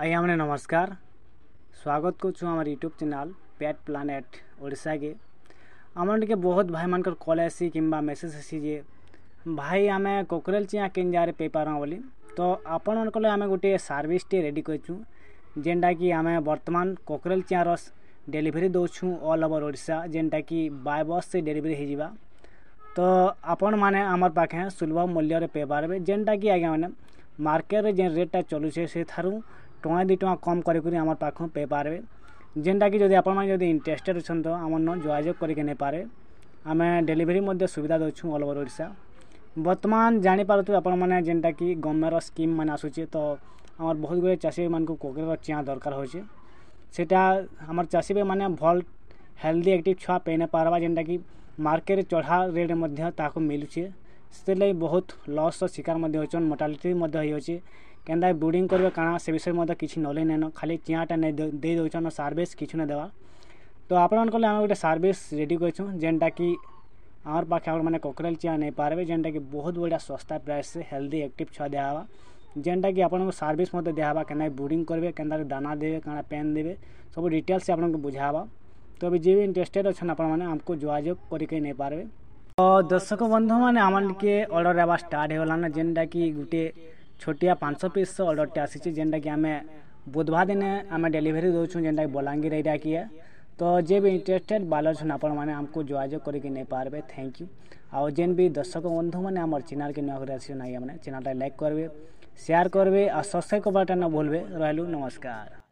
आज्ञा मैंने नमस्कार स्वागत कर यूट्यूब चैनल पेट प्लानेट ओडा के आम टे बहुत भाई मान कल आसी कि मेसेज आसी जे भाई आम कोकरेल चिया के जगह पे पार बोली तो आपण मन आम गोटे सर्विस टे रेडी करेटा कि आम बर्तमान कोकरेल चिंर डेलीवरी दौं अल ओवर ओडा जेनटा कि बै बस से डेलीवरी हो तो आपण मैंने पाखे सुलभ मूल्य पे पारे जेनटा कि आज मैंने मार्केट जेन रेटा चलु से ଟଙ୍କା ଦୁଇ ଟଙ୍କା କମ୍ କରିକରି ଆମର୍ ପାଖୁ ପାଇପାରିବେ ଯେନ୍ଟାକି ଯଦି ଆପଣମାନେ ଯଦି ଇଣ୍ଟରେଷ୍ଟେଡ଼୍ ଅଛନ୍ ତ ଆମର୍ନ ଯୋଗାଯୋଗ କରିକି ନେଇପାରେ ଆମେ ଡେଲିଭରି ମଧ୍ୟ ସୁବିଧା ଦେଉଛୁ ଅଲ୍ ଓଭର୍ ଓଡ଼ିଶା ବର୍ତ୍ତମାନ ଜାଣିପାରୁଥିବେ ଆପଣମାନେ ଯେନ୍ଟାକି ଗମର ସ୍କିମ୍ମାନେ ଆସୁଛେ ତ ଆମର୍ ବହୁତ ଗୁଡ଼ିଏ ଚାଷୀମାନଙ୍କୁ କୁକୁଡ଼ାର ଚିଆଁ ଦରକାର ହେଉଛେ ସେଟା ଆମର୍ ଚାଷୀ ଭାଇମାନେ ଭଲ୍ ହେଲ୍ଦି ଆକ୍ଟିଭ୍ ଛୁଆ ପାଇ ନାଇଁ ପାର୍ବା ଯେନ୍ଟାକି ମାର୍କେଟ୍ରେ ଚଢ଼ା ରେଟ୍ ମଧ୍ୟ ତାହାକୁ ମିଲୁଛେ ସେଥିର୍ଲାଗି ବହୁତ୍ ଲସ୍ର ଶିକାର୍ ମଧ୍ୟ ହେଉଛନ୍ ମୋର୍ଟାଲିଟି ମଧ୍ୟ ହେଇଯାଉଛେ କେନ୍ତା ବ୍ରିଡ଼ିଂ କରିବେ କାଣା ସେ ବିଷୟରେ ମଧ୍ୟ କିଛି ନଲେଜ୍ ନାଇଁନ ଖାଲି ଚିଆଁଟା ନାଇଁ ଦେଇ ଦେଉଛନ୍ ସାର୍ଭିସ୍ କିଛି ନାଇଁ ଦେବା ତ ଆପଣମାନଙ୍କର୍ ଲାଗି ଆମେ ଗୋଟେ ସାର୍ଭିସ୍ ରେଡ଼ି କରିଛୁଁ ଯେନ୍ଟାକି ଆମର୍ ପାଖେ ଆପଣମାନେ କକ୍ରୋଚ୍ ଚିଆଁ ନେଇ ପାର୍ବେ ଯେନ୍ଟାକି ବହୁତ୍ ବଢ଼ିଆ ଶସ୍ତା ପ୍ରାଇସ୍ରେ ହେଲ୍ଦି ଆକ୍ଟିଭ୍ ଛୁଆ ଦିଆହେବା ଯେନ୍ଟାକି ଆପଣଙ୍କୁ ସାର୍ଭିସ୍ ମଧ୍ୟ ଦିଆହେବା କେନ୍ତା ବ୍ରିଡ଼ିଂ କରିବେ କେନ୍ତା ଦାନା ଦେବେ କାଣା ପେନ୍ ଦେବେ ସବୁ ଡିଟେଲ୍ସ ଆପଣଙ୍କୁ ବୁଝାହେବା ତ ଏବେ ଯିଏ ବି ଇଣ୍ଟରେଷ୍ଟେଡ଼୍ ଅଛନ୍ ଆପଣମାନେ ଆମକୁ ଯୋଗାଯୋଗ କରିକି ନେଇପାରିବେ तो दर्शक बंधु मैंने के अर्डर हेबा स्टार्ट हो गलाना जेनटा कि गोटे छोटिया पांच पीस अर्डर टे आसी जेनटा कि आम बुधवार दिन आम डेलीवरी दौन जेनटा बलांगीर एरिया किए तो जे भी इंटरेस्टेड बाल अच्छा आपण मैंने आमको जोजोग करके पार्बे थैंक यू आउ जेन भी दर्शक बंधु मैंने चैनल के नुआ कर आसना चैनल लाइक करेंगे सेयार करेंगे और सब्सक्राइब करवाटा न भूलें रू नमस्कार